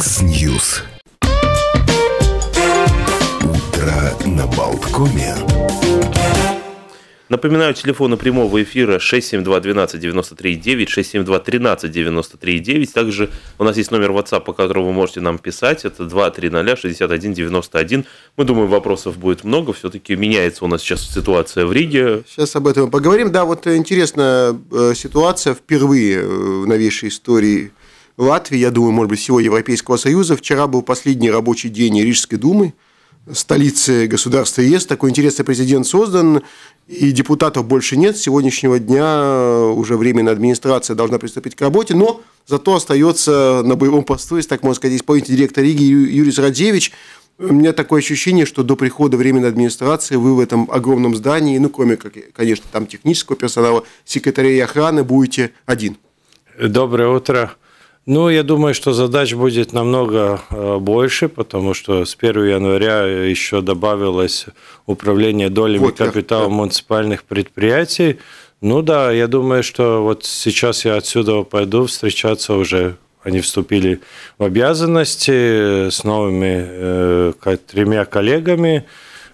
Микс-Ньюс. Утро на Болткоме. Напоминаю, телефоны прямого эфира 672-12-93-9, 672-13-93-9. Также у нас есть номер WhatsApp, по которому вы можете нам писать. Это 230-61-91. Мы думаем, вопросов будет много. Все-таки меняется у нас сейчас ситуация в Риге. Сейчас об этом поговорим. Да, вот интересная э, ситуация впервые э, в новейшей истории Латвии, я думаю, может быть, всего Европейского Союза. Вчера был последний рабочий день Рижской думы, столицы государства ЕС. Такой интересный президент создан, и депутатов больше нет. С сегодняшнего дня э, уже временная администрация должна приступить к работе, но зато остается на боевом посту, если так можно сказать, исполнительный директор Риги Юрий Радевич. У меня такое ощущение, что до прихода временной администрации вы в этом огромном здании, ну, кроме, конечно, там технического персонала, секретаря охраны, будете один. Доброе утро. Ну, я думаю, что задач будет намного э, больше, потому что с 1 января еще добавилось управление долями вот, капитала я... муниципальных предприятий. Ну да, я думаю, что вот сейчас я отсюда пойду встречаться уже. Они вступили в обязанности с новыми э, тремя коллегами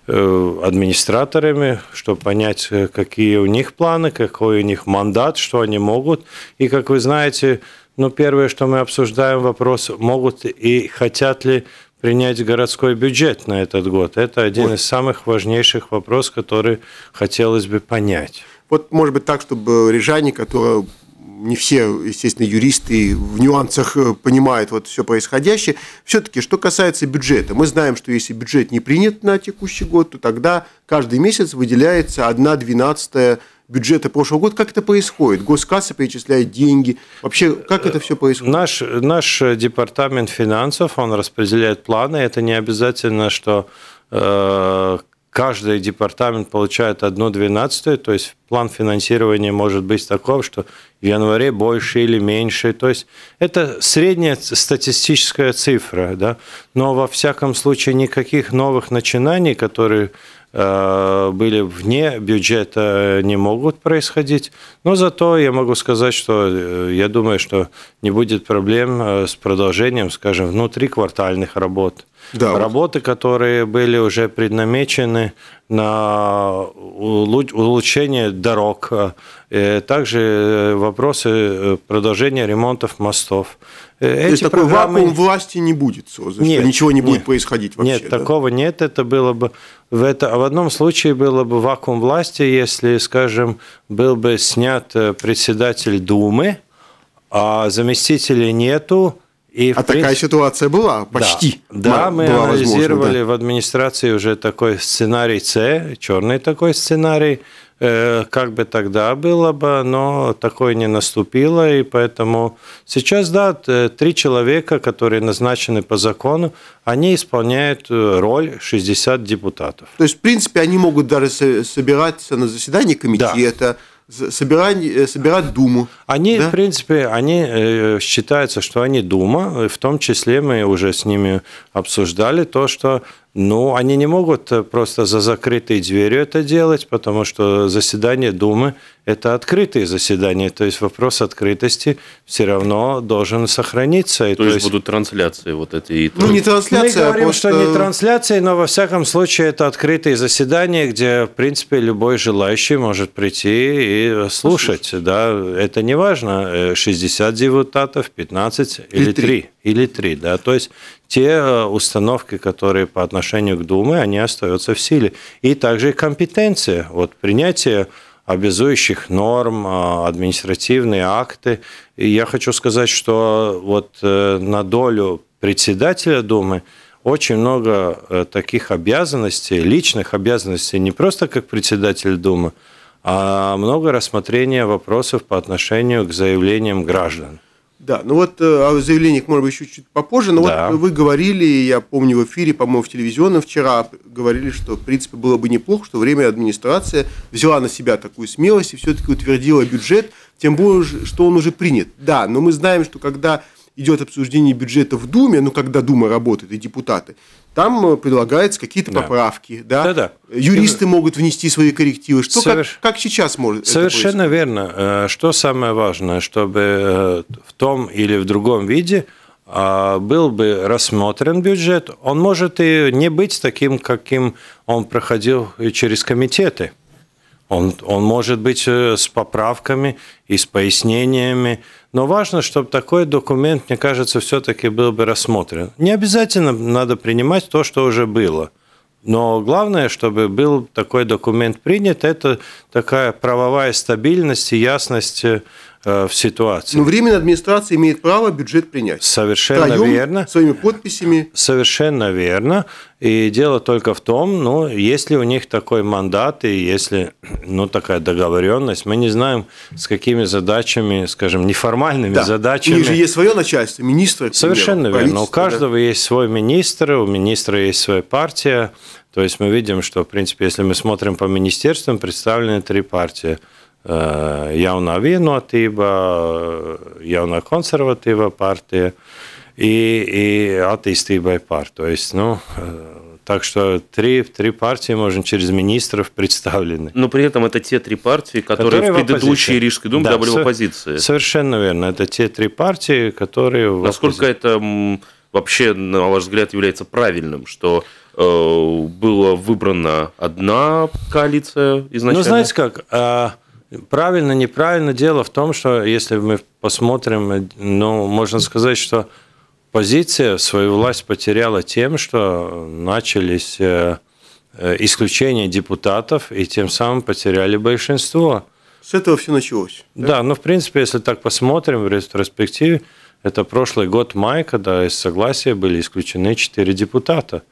э, администраторами, чтобы понять, э, какие у них планы, какой у них мандат, что они могут. И, как вы знаете, ну, первое, что мы обсуждаем, вопрос, могут и хотят ли принять городской бюджет на этот год. Это один вот. из самых важнейших вопросов, который хотелось бы понять. Вот, может быть, так, чтобы рижане, которые не все, естественно, юристы в нюансах э, понимают вот все происходящее. Все-таки, что касается бюджета, мы знаем, что если бюджет не принят на текущий год, то тогда каждый месяц выделяется 1 двенадцатая бюджета прошлого года. Как это происходит? Госкасса перечисляет деньги. Вообще, как это все происходит? Наш, наш э, департамент финансов, он распределяет планы. Это не обязательно, что э, каждый департамент получает одну двенадцатую, то есть план финансирования может быть таков, что в январе больше или меньше, то есть это средняя статистическая цифра, да? но во всяком случае никаких новых начинаний, которые Э, были вне бюджета, э, не могут происходить. Но зато я могу сказать, что э, я думаю, что не будет проблем с продолжением, скажем, внутриквартальных работ. Да, Работы, вот. которые были уже преднамечены на улучшение дорог, также вопросы продолжения ремонтов мостов. Э, То есть такой программы... вакуум власти не будет создан, нет, ничего не будет происходить вообще. Нет, да? такого нет. Это было бы в это а в одном случае было бы вакуум власти, если, скажем, был бы снят э, председатель Думы, а заместителей нету. И, а принципе, такая ситуация была почти. Да, да мы анализировали да. в администрации уже такой сценарий С, черный такой сценарий Э, как бы тогда было бы, но такое не наступило, и поэтому сейчас, да, три человека, которые назначены по закону, они исполняют э, роль 60 депутатов. То есть, в принципе, они могут даже собираться на заседании комитета, да э, собирать, собирать Думу. Они, да? в принципе, они э, считаются, что они Дума, в том числе мы уже с ними обсуждали то, что ну, они не могут э, просто за закрытой дверью это делать, потому что заседание Думы – это открытые заседания, то есть вопрос открытости все равно должен сохраниться. То, и, то есть, есть будут трансляции вот эти? И... Ну, не трансляции, Мы а говорим, просто... что не трансляции, но во всяком случае это открытые заседания, где, в принципе, любой желающий может прийти и слушать. Послушайте. Да, это не важно, 60 э, депутатов, 15 или 3. 3. Или 3, да, то есть те э, установки, которые по отношению к Думе, они остаются в силе. И также и компетенция, вот принятие обязующих норм, э, административные акты. И я хочу сказать, что вот э, на долю председателя Думы очень много таких обязанностей, личных обязанностей, не просто как председатель Думы, а много рассмотрения вопросов по отношению к заявлениям граждан. Да, ну вот э, о заявлениях, может быть, еще чуть попозже, но да. вот вы говорили, я помню в эфире, по-моему, в телевизионном вчера, говорили, что, в принципе, было бы неплохо, что время администрация взяла на себя такую смелость и все-таки утвердила бюджет, тем более, что он уже принят. Да, но мы знаем, что когда идет обсуждение бюджета в Думе, ну, когда Дума работает и депутаты, там э, предлагаются какие-то да. поправки, да? Да, да. Юристы и... могут внести свои коррективы. Что Соверш... как, как сейчас может? Совершенно верно. Э, что самое важное, чтобы э, в том или в другом виде а, был бы рассмотрен бюджет, он может и не быть таким, каким он проходил через комитеты. Он, он может быть э, с поправками и с пояснениями, но важно, чтобы такой документ, мне кажется, все-таки был бы рассмотрен. Не обязательно надо принимать то, что уже было. Но главное, чтобы был такой документ принят, это такая правовая стабильность и ясность э, Э, в ситуации. Но временная администрация имеет право бюджет принять. Совершенно Втроем, верно. Своими подписями. Совершенно верно. И дело только в том, ну, если у них такой мандат и если, ну, такая договоренность, мы не знаем, с какими задачами, скажем, неформальными да. задачами. У них же есть свое начальство, министр. Совершенно примеру, верно. У каждого да. есть свой министр, у министра есть своя партия. То есть мы видим, что, в принципе, если мы смотрим по министерствам, представлены три партии – jaunā vienotība, jaunā konservatīva партия и, и атеистибой пар. То есть, ну, э, так что три, три партии, можно через министров представлены. Но при этом это те три партии, которые, которые в предыдущей в Рижской думе да, были в оппозиции. Совершенно верно. Это те три партии, которые... Насколько это вообще, на ваш взгляд, является правильным, что э, была выбрана одна коалиция ну, изначально? Ну, знаете как... Э, Правильно, неправильно. Дело в том, что если мы посмотрим, ну, можно сказать, что позиция свою власть потеряла тем, что начались э, э, исключения депутатов, и тем самым потеряли большинство. С этого все началось. Да, да ну, в принципе, если так посмотрим в ретроспективе, это прошлый год мая, когда из согласия были исключены 4 депутата.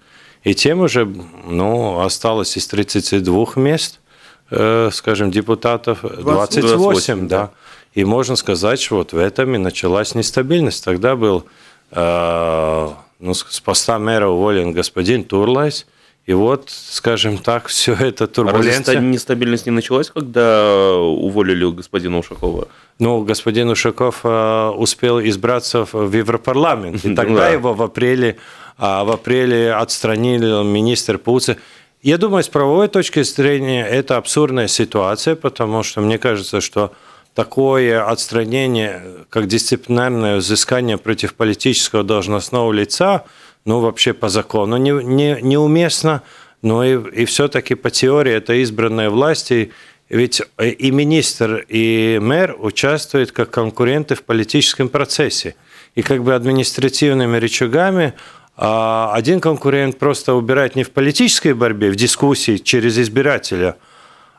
И тем уже ну, осталось из 32 мест – Э, скажем, депутатов 28, 28 да. да. И можно сказать, что вот в этом и началась нестабильность. Тогда был э, ну, с поста мэра уволен господин Турлайс, и вот, скажем так, все это а турбуленция. А нестабильность не началась, когда уволили господина Ушакова? Ну, господин Ушаков э, успел избраться в Европарламент, и тогда его в апреле, э, в апреле отстранили министр Пуци. Я думаю, с правовой точки зрения это абсурдная ситуация, потому что мне кажется, что такое отстранение, как дисциплинарное взыскание против политического должностного лица, ну, вообще по закону не, не, неуместно, но ну, и, и все-таки по теории это избранная власть, и ведь э, и министр, и мэр участвуют как конкуренты в политическом процессе. И как бы административными рычагами а один конкурент просто убирать не в политической борьбе, в дискуссии через избирателя,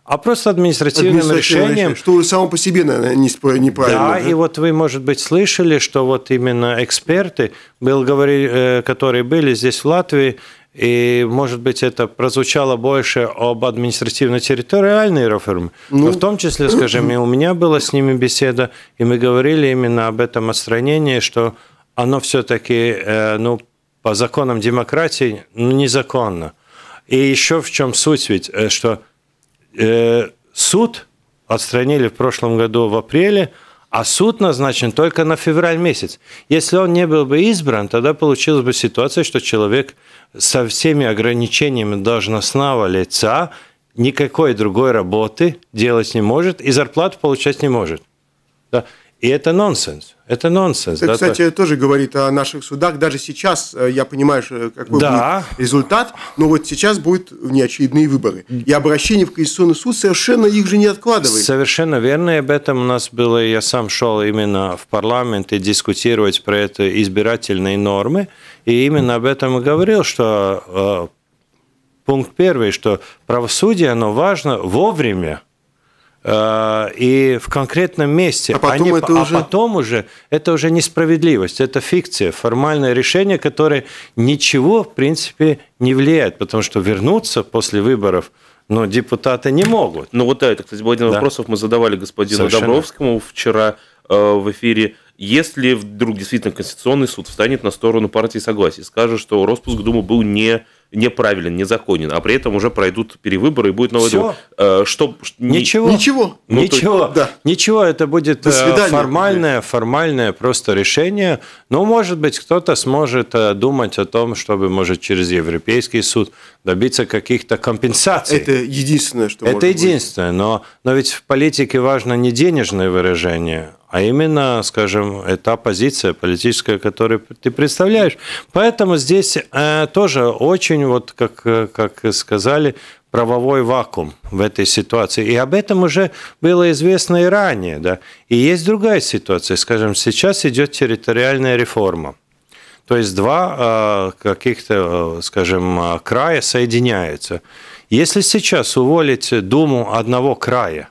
а просто административным, административным решением. Что само по себе, наверное, неправильно. Да, да, и вот вы, может быть, слышали, что вот именно эксперты, был, говори, э, которые были здесь в Латвии, и, может быть, это прозвучало больше об административно-территориальной реформе, ну. но в том числе, скажем, и у меня была с ними беседа, и мы говорили именно об этом отстранении, что оно все-таки, э, ну, по законам демократии ну, незаконно. И еще в чем суть ведь, э, что э, суд отстранили в прошлом году в апреле, а суд назначен только на февраль месяц. Если он не был бы избран, тогда получилась бы ситуация, что человек со всеми ограничениями должностного лица никакой другой работы делать не может и зарплату получать не может. Да? И это нонсенс. Это нонсенс. Это, да, кстати, то... тоже говорит о наших судах. Даже сейчас э, я понимаю, э, какой да. будет результат, но вот сейчас будут неочередные выборы. И обращение в Конституционный суд совершенно их же не откладывает. Совершенно верно. И об этом у нас было, я сам шел именно в парламент и дискутировать про это избирательные нормы. И именно об этом и говорил, что э, пункт первый, что правосудие, оно важно вовремя Э, и в конкретном месте. А потом, они, это а уже... потом уже это уже несправедливость, это фикция, формальное решение, которое ничего, в принципе, не влияет, потому что вернуться после выборов но ну, депутаты не могут. Ну вот это, кстати, был один из да. вопросов, мы задавали господину Совершенно. Добровскому вчера э, в эфире. Если вдруг действительно Конституционный суд встанет на сторону партии согласия, скажет, что роспуск Думы был не неправилен, незаконен, а при этом уже пройдут перевыборы и будет новый Все. Э, Что, ничего. Ничего. Ну, ничего. есть, да. Ничего. Это будет э, формальное, формальное просто решение. Ну, может быть, кто-то сможет э, думать о том, чтобы, может, через Европейский суд добиться каких-то компенсаций. Это единственное, что Это единственное, быть. но, но ведь в политике важно не денежное выражение, а именно, скажем, эта позиция политическая, которую ты представляешь. Поэтому здесь э, тоже очень, вот как, э, как сказали, правовой вакуум в этой ситуации. И об этом уже было известно и ранее. Да? И есть другая ситуация. Скажем, сейчас идет территориальная реформа. То есть два э, каких-то, э, скажем, э, края соединяются. Если сейчас уволить Думу одного края,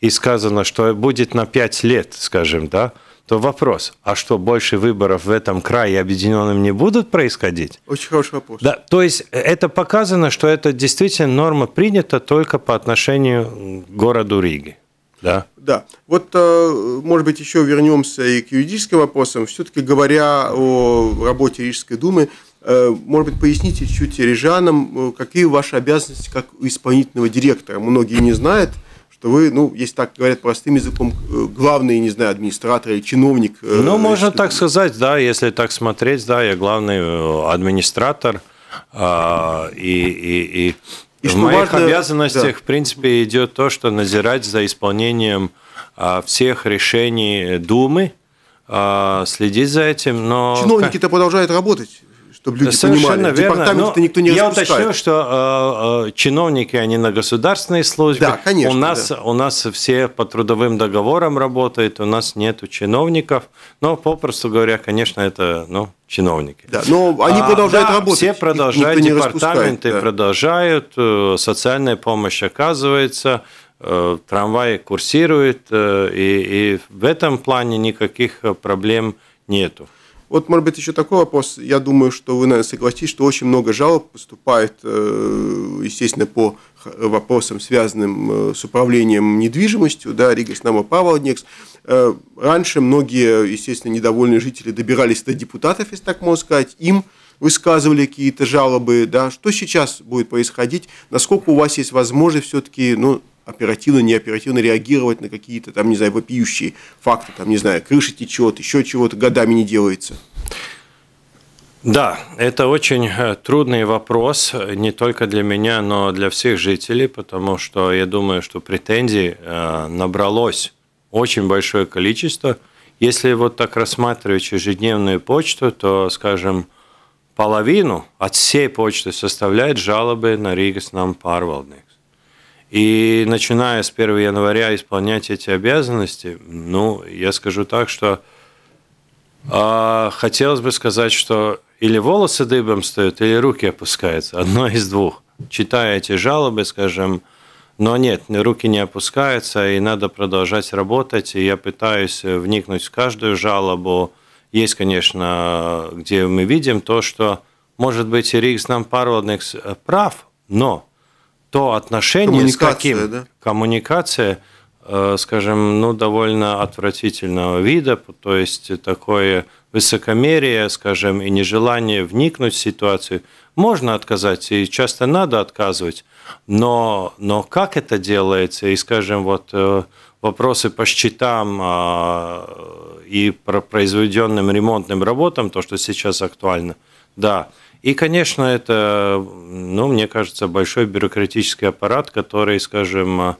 и сказано, что будет на пять лет, скажем, да, то вопрос, а что больше выборов в этом крае объединенным не будут происходить? Очень хороший вопрос. Да, то есть это показано, что это действительно норма принята только по отношению к городу Риги. Да. Да. Вот, э, может быть, еще вернемся и к юридическим вопросам. Все-таки говоря о работе Рижской думы, э, может быть, поясните чуть чуть рижанам, э, какие ваши обязанности как исполнительного директора. Многие не знают, что вы, ну, если так говорят простым языком, главный, не знаю, администратор или чиновник. Ну, можно так сказать, да, если так смотреть, да, я главный администратор. А, и, и, и и в моих важно... обязанностях, да. в принципе, идет то, что назирать за исполнением а, всех решений Думы, а, следить за этим, но... Чиновники-то продолжают работать чтобы люди Совершенно понимали. Верно. никто не Я распускает. уточню, что э, э, чиновники, они на государственной службе. Да, конечно. У нас, да. у нас все по трудовым договорам работают, у нас нет чиновников. Но, попросту говоря, конечно, это ну, чиновники. Да, но они а, продолжают да, работать. Все продолжают, департаменты да. продолжают, э, социальная помощь оказывается э, трамвай курсирует, и, и в этом плане никаких проблем нету. Вот, может быть, еще такой вопрос. Я думаю, что вы, наверное, согласитесь, что очень много жалоб поступает, э, естественно, по вопросам, связанным э, с управлением недвижимостью, да, Рига Снама Павлоднекс. Э, раньше многие, естественно, недовольные жители добирались до депутатов, если так можно сказать, им высказывали какие-то жалобы, да, что сейчас будет происходить, насколько у вас есть возможность все-таки, ну, оперативно, неоперативно реагировать на какие-то там, не знаю, вопиющие факты, там, не знаю, крыша течет, еще чего-то годами не делается? Да, это очень э, трудный вопрос не только для меня, но для всех жителей, потому что я думаю, что претензий э, набралось очень большое количество. Если вот так рассматривать ежедневную почту, то, скажем, половину от всей почты составляет жалобы на Ригас нам Парвалдник. И начиная с 1 января исполнять эти обязанности, ну, я скажу так, что э, хотелось бы сказать, что или волосы дыбом стоят, или руки опускаются, одно из двух. Читая эти жалобы, скажем, но нет, руки не опускаются, и надо продолжать работать. И я пытаюсь вникнуть в каждую жалобу. Есть, конечно, где мы видим то, что, может быть, Рикс нам пару одних э, прав, но то отношение с каким да? коммуникация, э, скажем, ну довольно отвратительного вида, то есть такое высокомерие, скажем, и нежелание вникнуть в ситуацию. Можно отказать, и часто надо отказывать, но, но как это делается, и, скажем, вот э, вопросы по счетам а, и про произведенным ремонтным работам, то, что сейчас актуально, да, и, конечно, это, ну, мне кажется, большой бюрократический аппарат, который, скажем, э,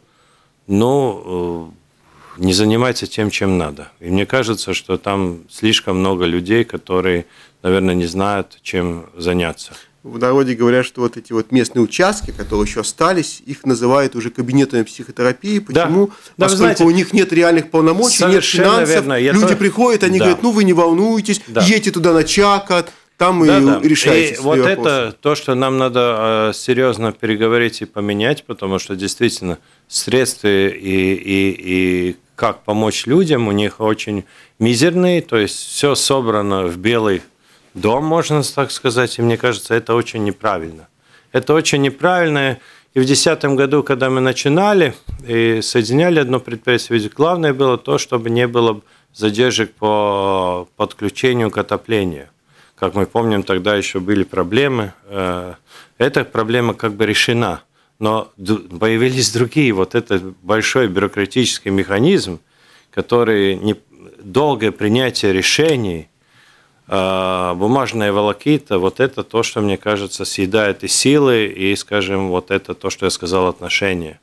ну, э, не занимается тем, чем надо. И мне кажется, что там слишком много людей, которые, наверное, не знают, чем заняться. В народе говорят, что вот эти вот местные участки, которые еще остались, их называют уже кабинетами психотерапии. Почему? Да. Поскольку знаете, у них нет реальных полномочий, нет финансов. Верно. Я люди тоже... приходят, они да. говорят, ну вы не волнуйтесь, да. едьте туда на чакат, там да, и да. решаете. И вот вопросы. это то, что нам надо э, серьезно переговорить и поменять, потому что действительно средства и, и, и как помочь людям у них очень мизерные, то есть все собрано в белый дом, можно так сказать, и мне кажется, это очень неправильно. Это очень неправильно. И в 2010 году, когда мы начинали и соединяли одно предприятие, ведь главное было то, чтобы не было задержек по подключению к отоплению. Как мы помним, тогда еще были проблемы. Э, эта проблема как бы решена, но появились другие. Вот этот большой бюрократический механизм, который не, долгое принятие решений, э, бумажная волокита, вот это то, что, мне кажется, съедает и силы, и, скажем, вот это то, что я сказал, отношения.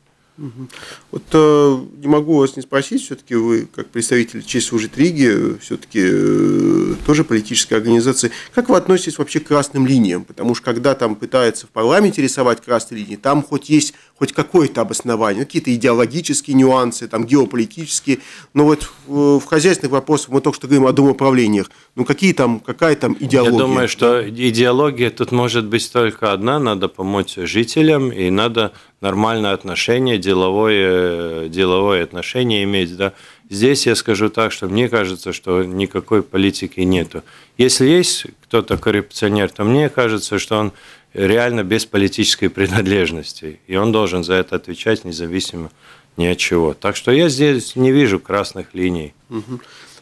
Вот э, не могу вас не спросить, все-таки вы, как представитель честь служит Риги, все-таки э, тоже политической организации, как вы относитесь вообще к красным линиям? Потому что когда там пытаются в парламенте рисовать красные линии, там хоть есть хоть какое-то обоснование, какие-то идеологические нюансы, там геополитические, но вот в, э, в хозяйственных вопросах мы только что говорим о домоуправлениях, ну какие там, какая там идеология? Я думаю, что идеология тут может быть только одна, надо помочь жителям и надо нормальное отношение, деловое, деловое отношение иметь. Да? Здесь я скажу так, что мне кажется, что никакой политики нету. Если есть кто-то коррупционер, то мне кажется, что он реально без политической принадлежности, и он должен за это отвечать независимо ни от чего. Так что я здесь не вижу красных линий. Угу.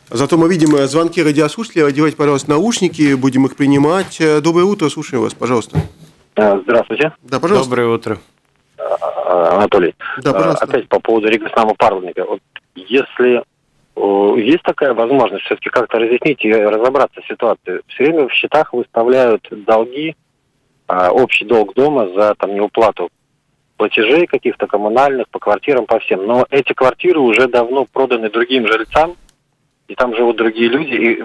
Зато мы видим э, звонки радиослушателей. Одевайте, пожалуйста, наушники, будем их принимать. Э, доброе утро, слушаем вас, пожалуйста. Здравствуйте. Да, пожалуйста. Доброе утро. Э, Анатолий, да, э, пожалуйста. опять по поводу регрессного парника. Вот если есть такая возможность все-таки как-то разъяснить и разобраться в ситуации. Все время в счетах выставляют долги, а, общий долг дома за там неуплату платежей каких-то коммунальных по квартирам, по всем. Но эти квартиры уже давно проданы другим жильцам, и там живут другие люди, и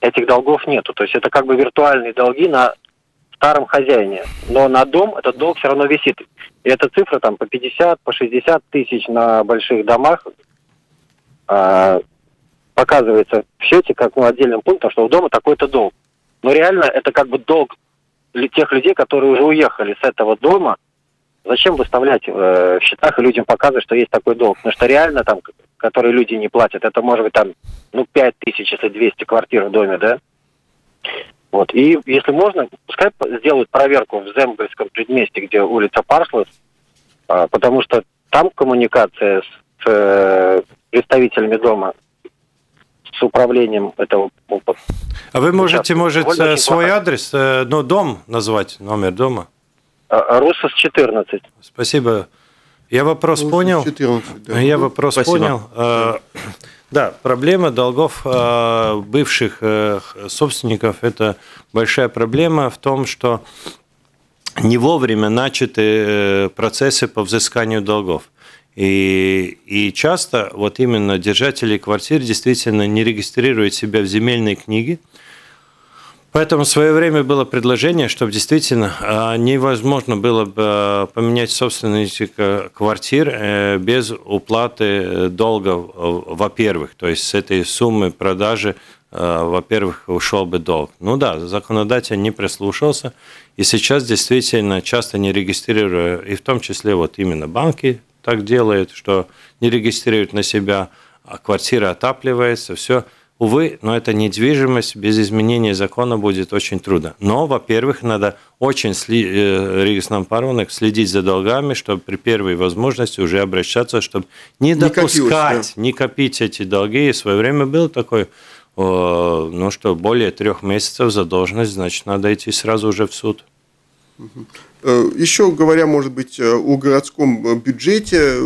этих долгов нету. То есть это как бы виртуальные долги на старом хозяине. Но на дом этот долг все равно висит. И эта цифра там по 50, по 60 тысяч на больших домах э, показывается в счете как ну, отдельным пунктом, что у дома такой-то долг. Но реально это как бы долг тех людей, которые уже уехали с этого дома. Зачем выставлять э, в счетах и людям показывать, что есть такой долг? Потому что реально там, которые люди не платят, это может быть там, ну, 5 тысяч, если 200 квартир в доме, да? Вот. И если можно, пускай сделают проверку в Зембельском предместе, где улица Парслов, а, потому что там коммуникация с э, представителями дома с управлением этого. А вы можете, может, э, свой плохо. адрес, э, ну, дом назвать, номер дома? А, Русос 14. Спасибо. Я вопрос ну, понял. 14, да. Я ну, вопрос Спасибо. понял. Да. Э, да, проблема долгов э, бывших э, собственников – это большая проблема в том, что не вовремя начаты процессы по взысканию долгов. И, и часто вот именно держатели квартир действительно не регистрируют себя в земельной книге – Поэтому в свое время было предложение, чтобы действительно э, невозможно было бы э, поменять собственность э, квартир без уплаты долга, во-первых. То есть с этой суммы продажи, во-первых, ушел бы долг. Ну да, законодатель не прислушался. И сейчас действительно часто не регистрируют, и в том числе вот именно банки так делают, что не регистрируют на себя, а квартира отапливается, все – Увы, но эта недвижимость без изменения закона будет очень трудно. Но, во-первых, надо очень сли... Э, регистрам паронок следить за долгами, чтобы при первой возможности уже обращаться, чтобы не, не допускать, копилось, да? не копить эти долги. И в свое время был такой, э, ну что, более трех месяцев задолженность, значит, надо идти сразу уже в суд. Э, еще говоря, может быть, э, о городском бюджете,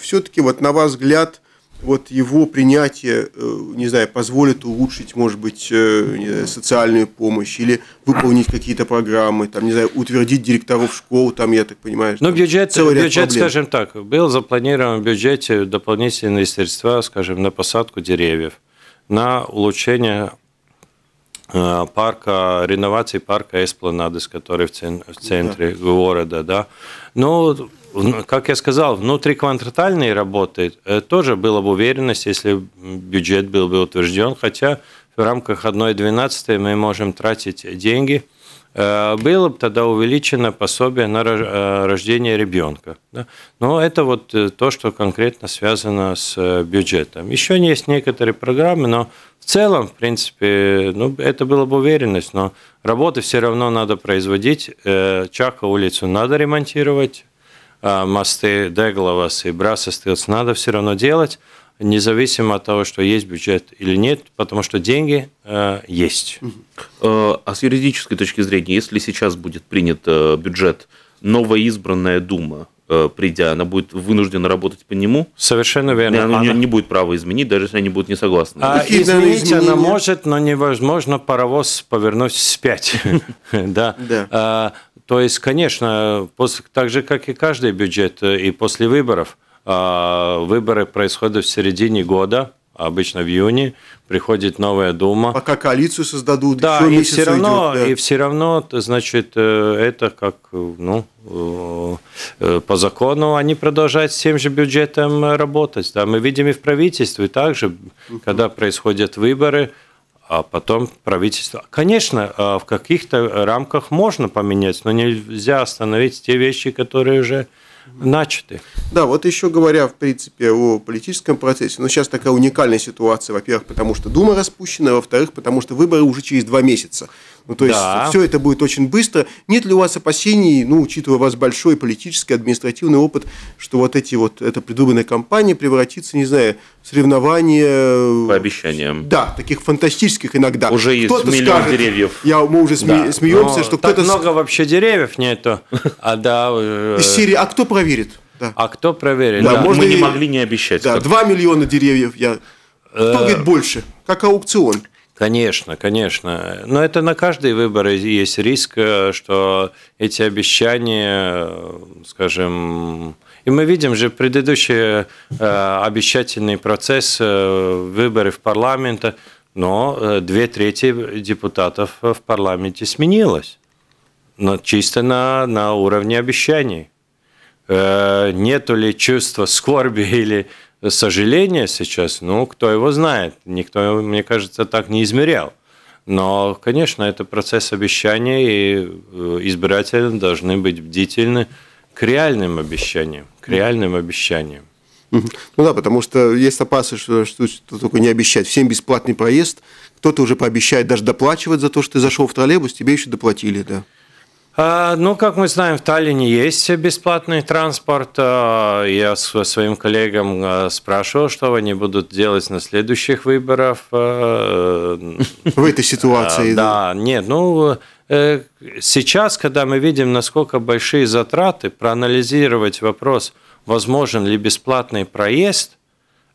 все-таки вот на ваш взгляд – вот его принятие, э, не знаю, позволит улучшить, может быть, э, знаю, социальную помощь или выполнить какие-то программы, там, не знаю, утвердить директоров школ, там, я так понимаю. Ну, бюджет, бюджет скажем так, был запланирован в бюджете дополнительные средства, скажем, на посадку деревьев, на улучшение э, парка, реновации парка Эспланады, который в, центре да. города, да. Но ну, как я сказал, внутри квантатальной работы э, тоже было бы уверенность, если бюджет был бы утвержден, хотя в рамках 1,12 мы можем тратить деньги. Э, было бы тогда увеличено пособие на э, рождение ребенка. Но это вот то, что конкретно связано с бюджетом. Еще есть некоторые программы, но в целом, в принципе, ну, это было бы уверенность, но работы все равно надо производить. Чаха улицу надо ремонтировать, Э, мосты Деголовас и Брасостилс надо все равно делать, независимо от того, что есть бюджет или нет, потому что деньги э, есть. Э, а с юридической точки зрения, если сейчас будет принят э, бюджет, новоизбранная Дума, придя, она будет вынуждена работать по нему. Совершенно верно. И она, она... не будет права изменить, даже если они будут не согласны. А, изменить изменения? она может, но невозможно паровоз повернуть вспять. Да. То есть, конечно, после, так же, как и каждый бюджет, э, и после выборов, а, выборы происходят в середине года, обычно в июне, приходит новая дума. Пока коалицию создадут, да, и все равно, идет, да. и все равно, значит, э, это как, ну, э, по закону они продолжают с тем же бюджетом работать. Да, мы видим и в правительстве также, когда происходят выборы, а потом правительство. Конечно, а, в каких-то рамках можно поменять, но нельзя остановить те вещи, которые уже начаты. Да, вот еще говоря, в принципе, о политическом процессе, но ну, сейчас такая уникальная ситуация, во-первых, потому что Дума распущена, во-вторых, потому что выборы уже через два месяца. Ну, то есть, да. все это будет очень быстро. Нет ли у вас опасений, ну, учитывая у вас большой политический, административный опыт, что вот эти вот, эта придуманная кампания превратится, не знаю, в соревнования... Э, По обещаниям. Да, таких фантастических иногда. Уже есть миллион скажет, деревьев. Я, мы уже сме- да. смеемся, Но что кто-то... много вообще деревьев нету. А, да... Э, Из Сирии. А кто проверит? Да. А кто проверит? Да, да. Можно Мы не могли не обещать. Да, 2 миллиона деревьев. Я... Кто э, говорит больше? Как аукцион. Конечно, конечно. Но это на каждые выборы есть риск, э, что эти обещания, э, скажем, и мы видим же предыдущий э, обещательный процесс э, выборы в парламент, но э, две трети депутатов в парламенте сменилось. Но чисто на, на уровне обещаний. Э, нету ли чувства скорби или сожаление сейчас, ну, кто его знает, никто, мне кажется, так не измерял. Но, конечно, это процесс обещания, и э, избиратели должны быть бдительны к реальным обещаниям, к реальным обещаниям. Ну да, потому что есть опасность, что, что, что только не обещать. Всем бесплатный проезд, кто-то уже пообещает даже доплачивать за то, что ты зашел в троллейбус, тебе еще доплатили, да. А, ну, как мы знаем, в Таллине есть бесплатный транспорт. А, я своим коллегам а, спрашивал, что они будут делать на следующих выборах. В этой ситуации? Да, нет, ну, э, сейчас, когда мы видим, насколько большие затраты, проанализировать вопрос, возможен ли бесплатный проезд,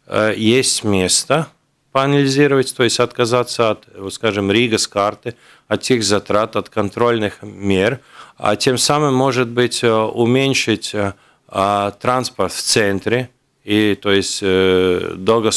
э, есть место – поанализировать, то есть отказаться от, скажем, Рига с карты, от тех затрат, от контрольных мер, а тем самым, может быть, э, уменьшить э, а, транспорт в центре, и то есть э, долго,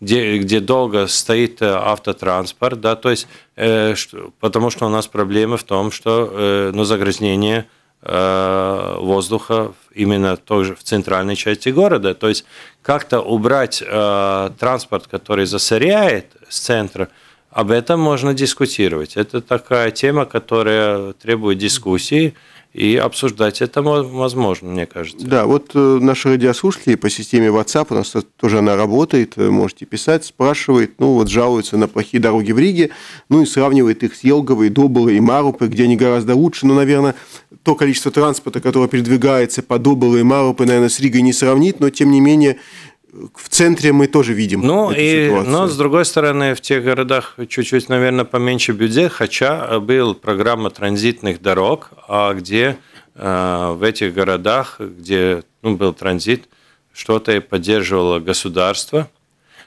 где, где долго стоит э, автотранспорт, да, то есть, э, что, потому что у нас проблема в том, что э, ну, загрязнение – Э, воздуха именно тоже в центральной части города. То есть как-то убрать э, транспорт, который засоряет с центра, об этом можно дискутировать. Это такая тема, которая требует дискуссии и обсуждать это возможно, мне кажется. Да, вот э, наши радиослушатели по системе WhatsApp, у нас тоже она работает, э, можете писать, спрашивает, ну вот жалуются на плохие дороги в Риге, ну и сравнивает их с Елговой, Доброй и Марупой, где они гораздо лучше, но, наверное, то количество транспорта, которое передвигается по Доброй и Марупе, наверное, с Ригой не сравнит, но тем не менее в центре мы тоже видим ну, эту и, ситуацию. Но, с другой стороны, в тех городах чуть-чуть, наверное, поменьше бюджет, хотя э, был программа транзитных дорог, а где э, в этих городах, где ну, был транзит, что-то и поддерживало государство.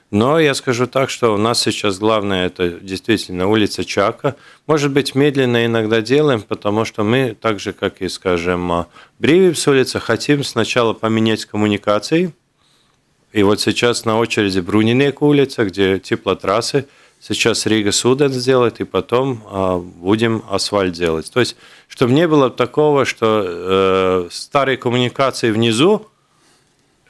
Но я скажу так, что у нас сейчас главное это действительно улица Чака. Может быть, медленно иногда делаем, потому что мы, так же как и, скажем, э, Бривипс улица, хотим сначала поменять коммуникации – и вот сейчас на очереди Брунинек улица, где теплотрассы. Сейчас Рига Суден сделает, и потом э, будем асфальт делать. То есть, чтобы не было такого, что э, старые коммуникации внизу,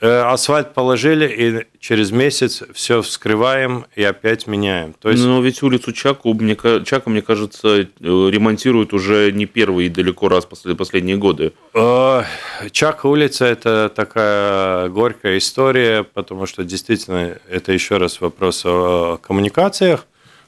Э, асфальт положили, и через месяц все вскрываем и опять меняем. То есть... Но ведь улицу Чаку, мне, Чаку, мне кажется, э, ремонтируют уже не первый и далеко раз последние годы. Э, Чак улица – это такая горькая история, потому что действительно это еще раз вопрос о коммуникациях.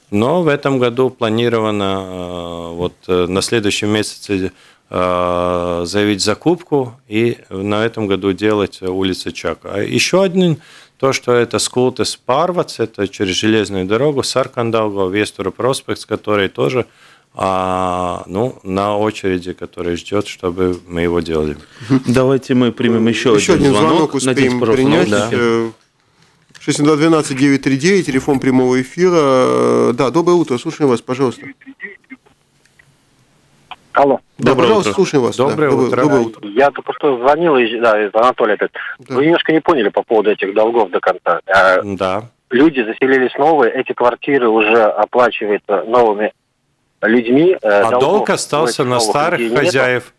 Но в этом году планировано, вот на следующем месяце Э, заявить закупку и на этом году делать э, улицы Чака. А еще один, то, что это Скултес Парвац, это через железную дорогу Саркандалго, Вестура проспект, который тоже а, ну, на очереди, который ждет, чтобы мы его делали. Давайте мы примем еще, еще один, один звонок. звонок успеем Надеюсь, принять. Да. 622 э, 939, телефон прямого эфира. Да, доброе утро, слушаем вас, пожалуйста. Алло. Доброе да, утро. слушаю вас. Доброе, да. утро. Доброе, утро. Я только что звонил, да, из Анатолия. опять. Да. Вы немножко не поняли по поводу этих долгов до конца. А да. Люди заселились новые, эти квартиры уже оплачиваются новыми людьми. Э, а долг, остался на старых хозяев.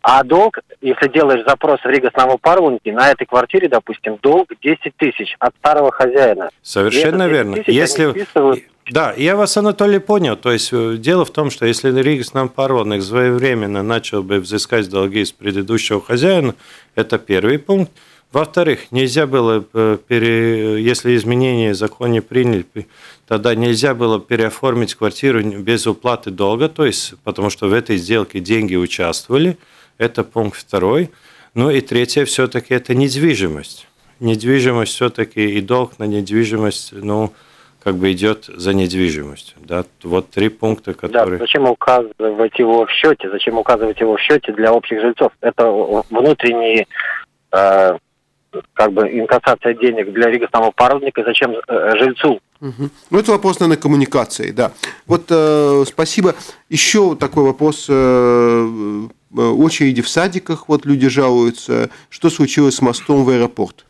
А долг, если делаешь запрос в Рига основном парламенте, на этой квартире, допустим, долг 10 тысяч от старого хозяина. Совершенно верно. Если... Да, я вас, Анатолий, понял. То есть э, дело в том, что если нам Ригснампаронник своевременно начал бы взыскать долги с предыдущего хозяина, это первый пункт. Во-вторых, нельзя было, э, пере... если изменения в законе приняли, тогда нельзя было переоформить квартиру без уплаты долга, то есть, потому что в этой сделке деньги участвовали. Это пункт второй. Ну и третье, все-таки это недвижимость. Недвижимость все-таки и долг на недвижимость, ну, как бы идет за недвижимостью. Да? Вот три пункта, которые... Да, зачем указывать его в счете? Зачем указывать его в счете для общих жильцов? Это внутренние э, как бы инкассация денег для Рига самопородника. Зачем э, жильцу? Угу. Ну, это вопрос, наверное, коммуникации, да. Вот э, спасибо. Еще такой вопрос э, э очереди в садиках, вот люди жалуются, что случилось с мостом в аэропорт.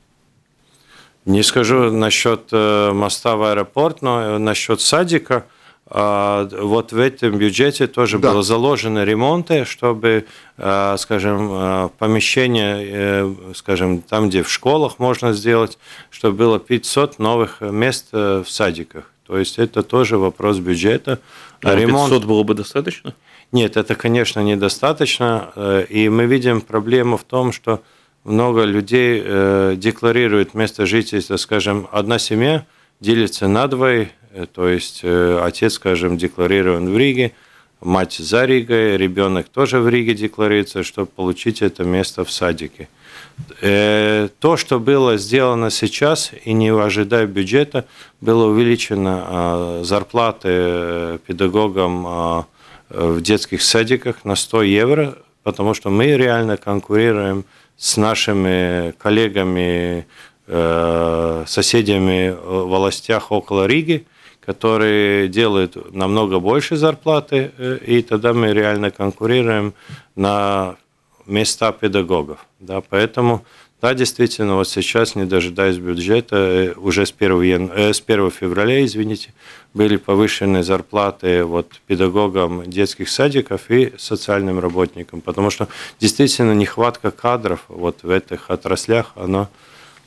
Не скажу насчет э, моста в аэропорт, но э, насчет садика а, – вот в этом бюджете тоже да. было заложено ремонты, чтобы, э, скажем, помещение, скажем, там, где в школах можно сделать, чтобы было 500 новых мест в садиках. То есть это тоже вопрос бюджета. А ремонт... 500 было бы достаточно? Нет, это, конечно, недостаточно. И мы видим проблему в том, что много людей э, декларирует место жительства, скажем, одна семья делится на двое, э, то есть э, отец, скажем, декларирован в Риге, мать за Ригой, ребенок тоже в Риге декларируется, чтобы получить это место в садике. Э, то, что было сделано сейчас, и не ожидая бюджета, было увеличено э, зарплаты э, педагогам э, в детских садиках на 100 евро, потому что мы реально конкурируем с нашими коллегами, э, соседями в властях около Риги, которые делают намного больше зарплаты, э, и тогда мы реально конкурируем на места педагогов. Да, поэтому да, действительно, вот сейчас, не дожидаясь бюджета, э, уже с 1, э, с 1 февраля, извините, были повышены зарплаты вот, педагогам детских садиков и социальным работникам, потому что действительно нехватка кадров вот в этих отраслях, она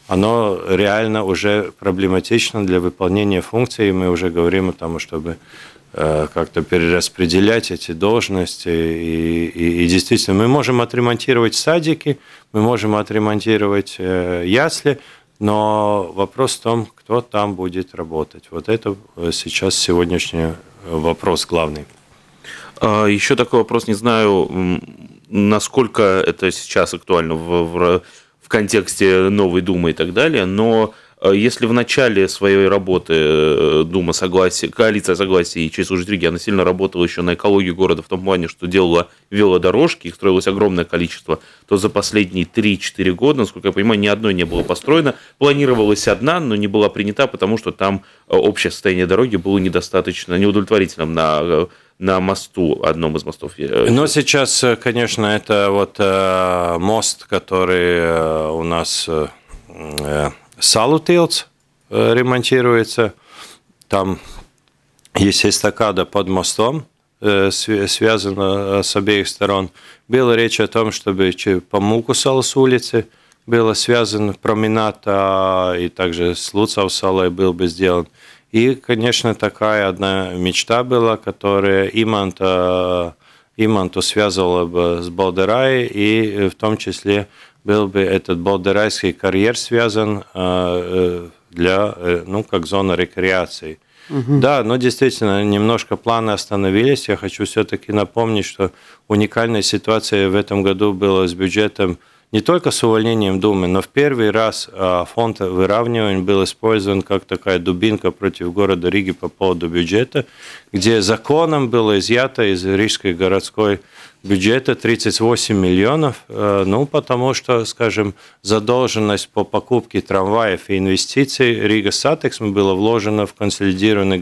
оно реально уже проблематично для выполнения функций, и мы уже говорим о том, чтобы Э, как-то перераспределять эти должности. И, и, и действительно, мы можем отремонтировать садики, мы можем отремонтировать э, ясли, но вопрос в том, кто там будет работать. Вот это э, сейчас сегодняшний вопрос главный. А, еще такой вопрос, не знаю, насколько это сейчас актуально в, в, в контексте новой Думы и так далее, но Э, если в начале своей работы э, Дума согласия, коалиция согласия и через Уждриги, она сильно работала еще на экологию города в том плане, что делала велодорожки, их строилось огромное количество, то за последние 3-4 года, насколько я понимаю, ни одной не было построено. Планировалась одна, но не была принята, потому что там э, общее состояние дороги было недостаточно, неудовлетворительным на на мосту, одном из мостов. Но ну, сейчас, конечно, это вот мост, который у нас Салу э, ремонтируется, там есть эстакада под мостом, э, связана э, с обеих сторон. Была речь о том, чтобы по с улицы было связан променад, а, и также с Луцавсалой был бы сделан. И, конечно, такая одна мечта была, которая Иманта, Иманту связывала бы с Балдерай, и в том числе был бы этот Болдерайский карьер связан а, э, для, э, ну, как зона рекреации. Угу. Да, но действительно, немножко планы остановились. Я хочу все-таки напомнить, что уникальная ситуация в этом году была с бюджетом не только с увольнением Думы, но в первый раз а, фонд выравнивания был использован как такая дубинка против города Риги по поводу бюджета, где законом было изъято из Рижской городской бюджета 38 миллионов, э, ну, потому что, скажем, задолженность по покупке трамваев и инвестиций Рига Сатекс была вложена в консолидированный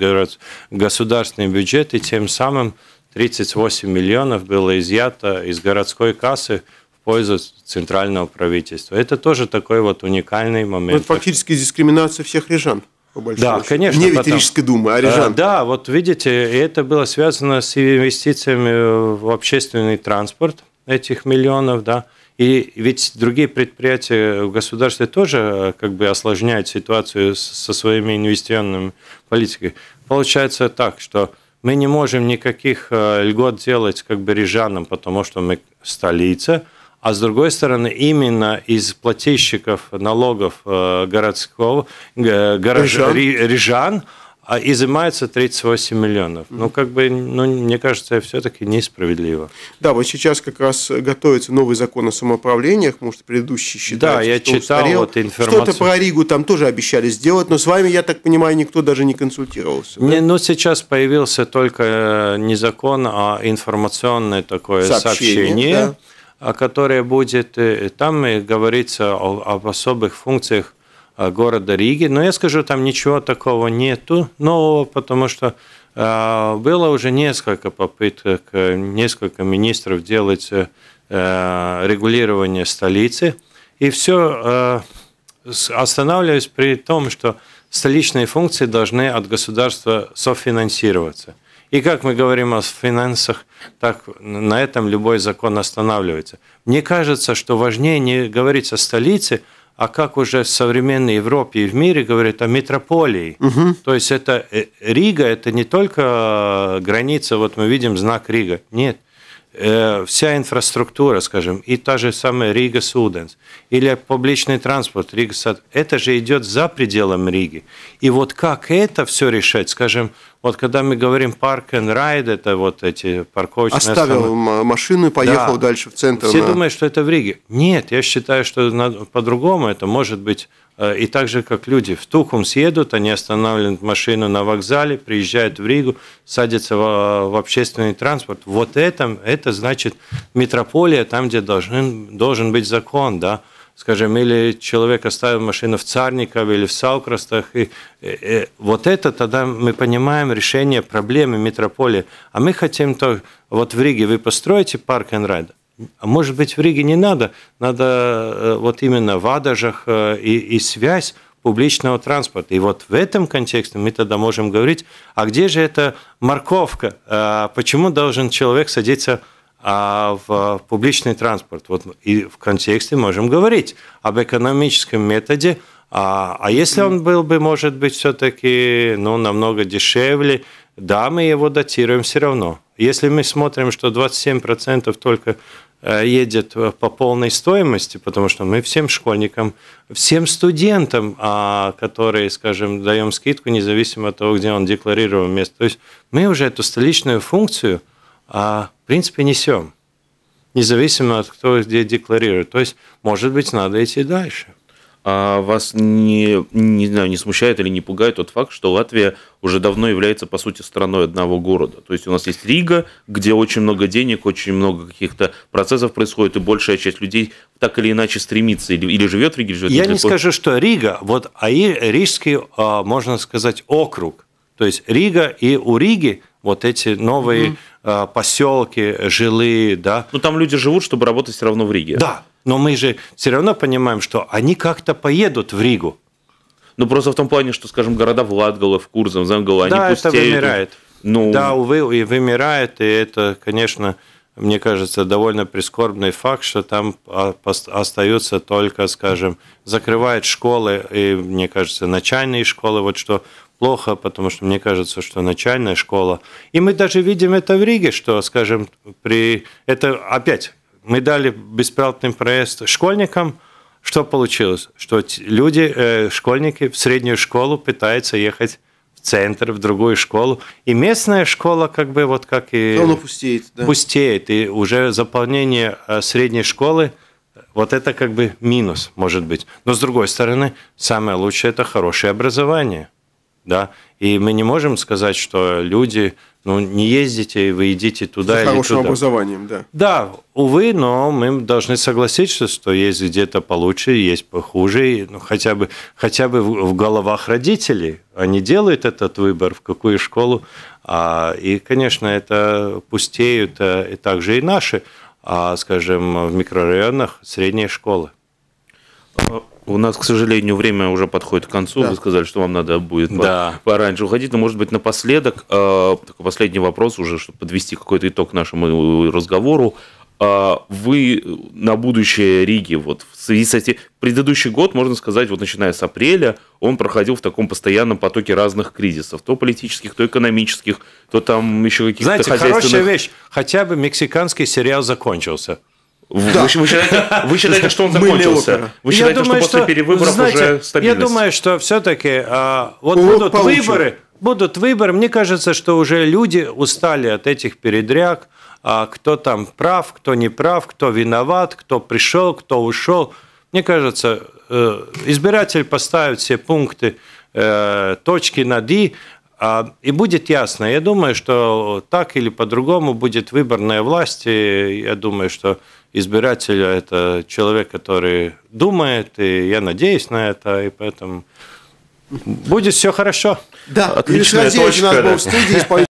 государственный бюджет, и тем самым 38 миллионов было изъято из городской кассы в пользу центрального правительства. Это тоже такой вот уникальный момент. Это фактически дискриминация всех рижан. Да, счету. конечно. Не Ветерической думы, а, а Рижан. Да, вот видите, это было связано с инвестициями в общественный транспорт этих миллионов, да. И ведь другие предприятия в государстве тоже э, как бы осложняют ситуацию со своими инвестиционными политикой. Получается так, что мы не можем никаких э, льгот делать как бы рижанам, потому что мы столица – а с другой стороны, именно из плательщиков налогов э, городского, горож, рижан. А, изымается 38 миллионов. Ну, как бы, ну, мне кажется, все-таки несправедливо. Да, вот сейчас как раз готовится новый закон о самоуправлениях, может, предыдущий считается, Да, я читал устарел. вот информацию. Что-то про Ригу там тоже обещали сделать, но с вами, я так понимаю, никто даже не консультировался. Не, да? Ну, сейчас появился только э, не закон, а информационное такое сообщение. сообщение да которая будет. Э, там говорится об особых функциях э, города Риги. Но я скажу, там ничего такого нету нового, потому что э, было уже несколько попыток, несколько министров делать регулирование столицы. И все останавливаюсь при том, что столичные функции должны от государства софинансироваться – и как мы говорим о финансах, так на этом любой закон останавливается. Мне кажется, что важнее не говорить о столице, а как уже в современной Европе и в мире говорят о метрополии. Угу. То есть это э, Рига, это не только э, граница, вот мы видим знак Рига. Нет, Э, вся инфраструктура, скажем, и та же самая Рига Суденс, или публичный транспорт Рига Сад, это же идет за пределами Риги. И вот как это все решать, скажем, вот когда мы говорим парк and ride, это вот эти парковочные... Оставил самые... машину и поехал да. дальше в центр. Все на... думают, что это в Риге. Нет, я считаю, что по-другому это может быть Э, и так же, как люди в Тухум съедут, они останавливают машину на вокзале, приезжают в Ригу, садятся в, общественный транспорт. Вот это, это значит метрополия, там, где должен, должен быть закон, да. Скажем, или человек оставил машину в Царникове или в Саукрастах. И, и, э, и, э, вот это тогда мы понимаем решение проблемы метрополии. А мы хотим то, вот в Риге вы построите парк Энрайда, а может быть, в Риге не надо, надо э, вот именно в Адажах э, и, и связь публичного транспорта. И вот в этом контексте мы тогда можем говорить, а где же эта морковка? А почему должен человек садиться а, в публичный транспорт? Вот и в контексте можем говорить об экономическом методе, а, а если он был бы, может быть, все-таки ну, намного дешевле, да, мы его датируем все равно. Если мы смотрим, что 27% только Э, едет э, по полной стоимости, потому что мы всем школьникам, всем студентам, а, которые, скажем, даем скидку, независимо от того, где он декларировал место. То есть мы уже эту столичную функцию, а, в принципе, несем, независимо от того, где декларируют. То есть, может быть, надо идти дальше. А вас не, не, знаю, не смущает или не пугает тот факт, что Латвия уже давно является, по сути, страной одного города. То есть у нас есть Рига, где очень много денег, очень много каких-то процессов происходит, и большая часть людей так или иначе стремится или, или живет в Риге, или живет Я не после... скажу, что Рига, вот а и рижский, а, можно сказать, округ. То есть Рига и у Риги вот эти новые mm-hmm. поселки, жилые, да. Ну там люди живут, чтобы работать все равно в Риге. Да, но мы же все равно понимаем, что они как-то поедут в Ригу. Ну, просто в том плане, что, скажем, города Владголов, Курзов, Замгола, да, они пустеют. Да, это вымирает. Ну... Да, увы, и вымирает, и это, конечно, мне кажется, довольно прискорбный факт, что там а, остаются только, скажем, закрывают школы, и, мне кажется, начальные школы, вот что плохо, потому что мне кажется, что начальная школа. И мы даже видим это в Риге, что, скажем, при... Это опять мы дали бесплатный проезд школьникам. Что получилось? Что люди, э, школьники в среднюю школу пытаются ехать в центр, в другую школу. И местная школа как бы вот как и... Школа пустеет, да. Пустеет. И уже заполнение э, средней школы, вот это как бы минус, может быть. Но с другой стороны, самое лучшее – это хорошее образование – да, и мы не можем сказать, что люди, ну, не ездите, вы идите туда За или хорошим туда. образованием, да. Да, увы, но мы должны согласиться, что есть где-то получше, есть похуже, ну, хотя бы, хотя бы в, головах родителей. Они делают этот выбор, в какую школу, а, и, конечно, это пустеют, э, и также и наши, а, скажем, в микрорайонах средние школы. У нас, к сожалению, время уже подходит к концу. Да. Вы сказали, что вам надо будет да. пораньше уходить. Но, может быть, напоследок, э, такой последний вопрос уже, чтобы подвести какой-то итог нашему э, разговору. А вы на будущее Риги, вот в связи с этим, предыдущий год, можно сказать, вот начиная с апреля, он проходил в таком постоянном потоке разных кризисов. То политических, то экономических, то там еще каких-то Знаете, хозяйственных... хорошая вещь. Хотя бы мексиканский сериал закончился. Да. Вы, считаете, вы считаете, что он закончился? Вы считаете, думаю, что после перевыборов знаете, уже стабильность? Я думаю, что все-таки а, вот Урок будут получим. выборы, будут выборы. Мне кажется, что уже люди устали от этих передряг, а, кто там прав, кто не прав, кто виноват, кто пришел, кто ушел. Мне кажется, э, избиратель поставит все пункты, э, точки над «и», а, и будет ясно. Я думаю, что так или по-другому будет выборная власть. я думаю, что Избиратель это человек, который думает, и я надеюсь на это, и поэтому будет все хорошо. Да, Отличная точка. Нас был